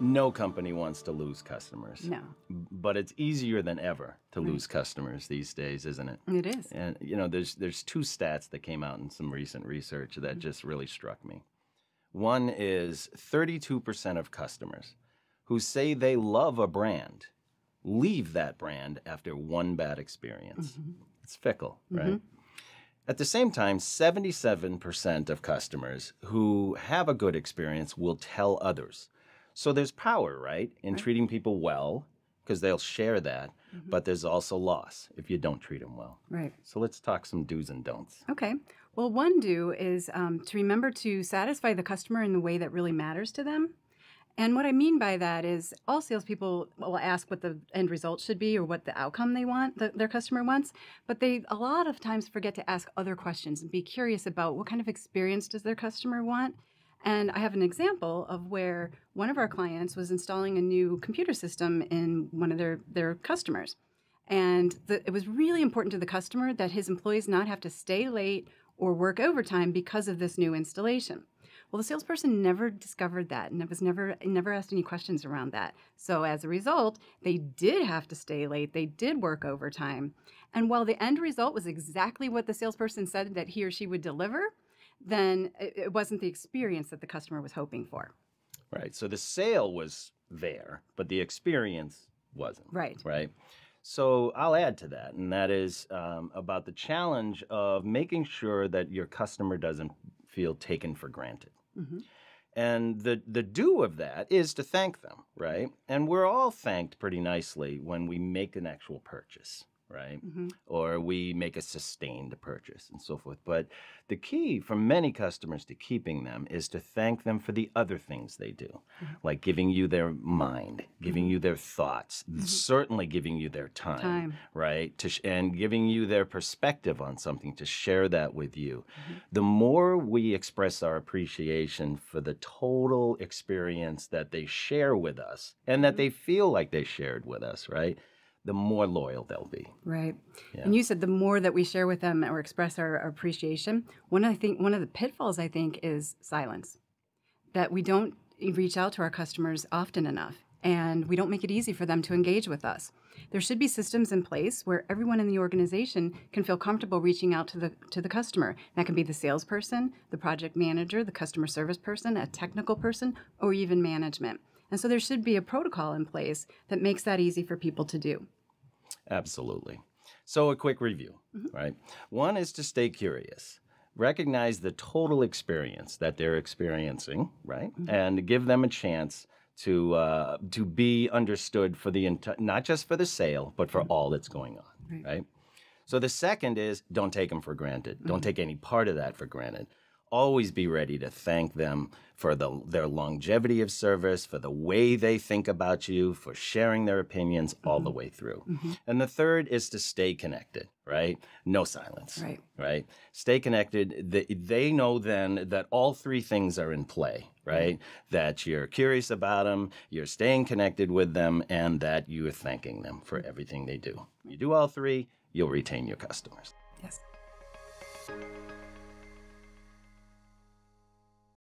no company wants to lose customers. No. But it's easier than ever to right. lose customers these days, isn't it? It is. And you know, there's there's two stats that came out in some recent research that mm -hmm. just really struck me. One is 32% of customers who say they love a brand leave that brand after one bad experience. Mm -hmm. It's fickle, mm -hmm. right? At the same time, 77% of customers who have a good experience will tell others. So there's power, right, in right. treating people well because they'll share that. Mm -hmm. But there's also loss if you don't treat them well. Right. So let's talk some do's and don'ts. Okay. Well, one do is um, to remember to satisfy the customer in the way that really matters to them. And what I mean by that is all salespeople will ask what the end result should be or what the outcome they want, the, their customer wants, but they a lot of times forget to ask other questions and be curious about what kind of experience does their customer want and I have an example of where one of our clients was installing a new computer system in one of their, their customers. And the, it was really important to the customer that his employees not have to stay late or work overtime because of this new installation. Well, the salesperson never discovered that and it was never never asked any questions around that. So as a result, they did have to stay late. They did work overtime. And while the end result was exactly what the salesperson said that he or she would deliver, then it wasn't the experience that the customer was hoping for. Right. So the sale was there, but the experience wasn't. Right. Right. So I'll add to that, and that is um, about the challenge of making sure that your customer doesn't feel taken for granted. Mm -hmm. And the, the do of that is to thank them, right? And we're all thanked pretty nicely when we make an actual purchase, right? Mm-hmm. Or we make a sustained purchase and so forth. But the key for many customers to keeping them is to thank them for the other things they do, mm-hmm. like giving you their mind, giving mm-hmm. you their thoughts, mm-hmm. certainly giving you their time, time. right? To sh- and giving you their perspective on something to share that with you. Mm-hmm. The more we express our appreciation for the total experience that they share with us and that mm-hmm. they feel like they shared with us, right? the more loyal they'll be. Right. Yeah. And you said the more that we share with them or express our, our appreciation, one of the think one of the pitfalls I think is silence. That we don't reach out to our customers often enough and we don't make it easy for them to engage with us. There should be systems in place where everyone in the organization can feel comfortable reaching out to the to the customer. That can be the salesperson, the project manager, the customer service person, a technical person, or even management. And so there should be a protocol in place that makes that easy for people to do. Absolutely. So, a quick review, mm-hmm. right? One is to stay curious. Recognize the total experience that they're experiencing, right? Mm-hmm. And give them a chance to uh, to be understood for the enti- not just for the sale, but for mm-hmm. all that's going on, right. right? So the second is don't take them for granted. Don't mm-hmm. take any part of that for granted always be ready to thank them for the, their longevity of service, for the way they think about you, for sharing their opinions mm-hmm. all the mm-hmm. way through. Mm-hmm. And the third is to stay connected, right? No silence, right? right? Stay connected. They, know then that all three things are in play, right? Mm-hmm. That you're curious about them, you're staying connected with them, and that you are thanking them for everything they do. You do all three, you'll retain your customers. Yes.